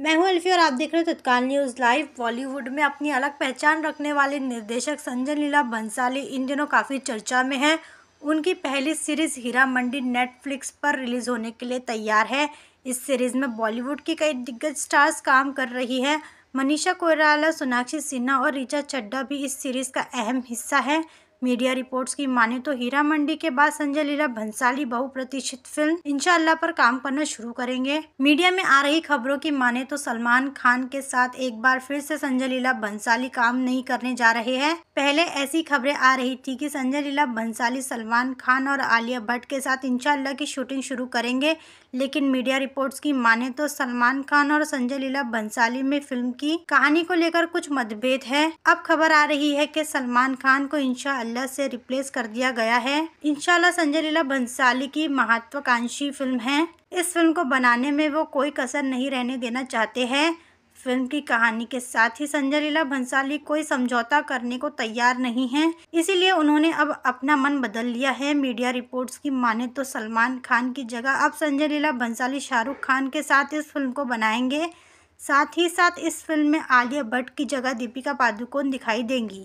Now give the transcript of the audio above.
मैं हूं अल्फी और आप देख रहे हो तत्काल न्यूज़ लाइव बॉलीवुड में अपनी अलग पहचान रखने वाले निर्देशक संजय लीला बंसाली इन दिनों काफ़ी चर्चा में हैं उनकी पहली सीरीज़ हीरा मंडी नेटफ्लिक्स पर रिलीज़ होने के लिए तैयार है इस सीरीज़ में बॉलीवुड की कई दिग्गज स्टार्स काम कर रही है मनीषा कोयराला सोनाक्षी सिन्हा और रिचा चड्डा भी इस सीरीज़ का अहम हिस्सा है मीडिया रिपोर्ट्स की माने तो हीरा मंडी के बाद संजय लीला भंसाली बहुप्रतीक्षित फिल्म इंशाल्लाह पर काम करना शुरू करेंगे मीडिया में आ रही खबरों की माने तो सलमान खान के साथ एक बार फिर से संजय लीला भंसाली काम नहीं करने जा रहे हैं पहले ऐसी खबरें आ रही थी कि संजय लीला भंसाली सलमान खान और आलिया भट्ट के साथ इंशाल्लाह की शूटिंग शुरू करेंगे लेकिन मीडिया रिपोर्ट्स की माने तो सलमान खान और संजय लीला भंसाली में फिल्म की कहानी को लेकर कुछ मतभेद है अब खबर आ रही है कि सलमान खान को इंशाल्लाह पांडा से रिप्लेस कर दिया गया है इनशाला संजय लीला भंसाली की महत्वाकांक्षी फिल्म है इस फिल्म को बनाने में वो कोई कसर नहीं रहने देना चाहते हैं फिल्म की कहानी के साथ ही संजय लीला भंसाली कोई समझौता करने को तैयार नहीं है इसीलिए उन्होंने अब अपना मन बदल लिया है मीडिया रिपोर्ट्स की माने तो सलमान खान की जगह अब संजय लीला भंसाली शाहरुख खान के साथ इस फिल्म को बनाएंगे साथ ही साथ इस फिल्म में आलिया भट्ट की जगह दीपिका पादुकोण दिखाई देंगी